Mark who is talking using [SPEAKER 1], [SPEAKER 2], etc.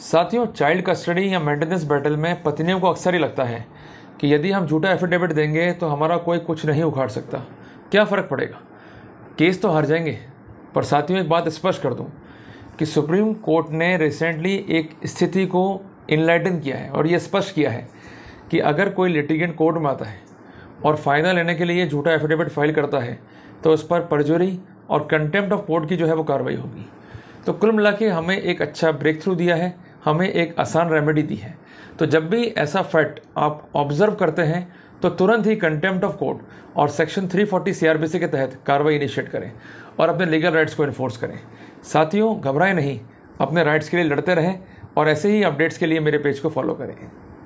[SPEAKER 1] साथियों child custody या maintenance battle में पत्नियों को अक्सर ही लगता है कि यदि हम झूठा एफिडेविट देंगे तो हमारा कोई कुछ नहीं उखाड़ सकता क्या फ़र्क पड़ेगा केस तो हार जाएंगे पर साथियों एक बात स्पष्ट कर दूँ कि सुप्रीम कोर्ट ने रिसेंटली एक स्थिति को इनलाइटन किया है और ये स्पष्ट किया है कि अगर कोई लिटिगेंट कोर्ट में आता है और फ़ायदा लेने के लिए झूठा एफिडेविट फाइल करता है तो उस पर परजोरी और कंटेम्प्ट ऑफ कोर्ट की जो है वो कार्रवाई होगी तो कुल मिला के हमें एक अच्छा ब्रेक थ्रू दिया है हमें एक आसान रेमेडी दी है तो जब भी ऐसा फैक्ट आप ऑब्जर्व करते हैं तो तुरंत ही कंटेम्प्ट ऑफ कोर्ट और सेक्शन 340 फोर्टी के तहत कार्रवाई इनिशिएट करें और अपने लीगल राइट्स को इन्फोर्स करें साथियों घबराएं नहीं अपने राइट्स के लिए लड़ते रहें और ऐसे ही अपडेट्स के लिए मेरे पेज को फॉलो करें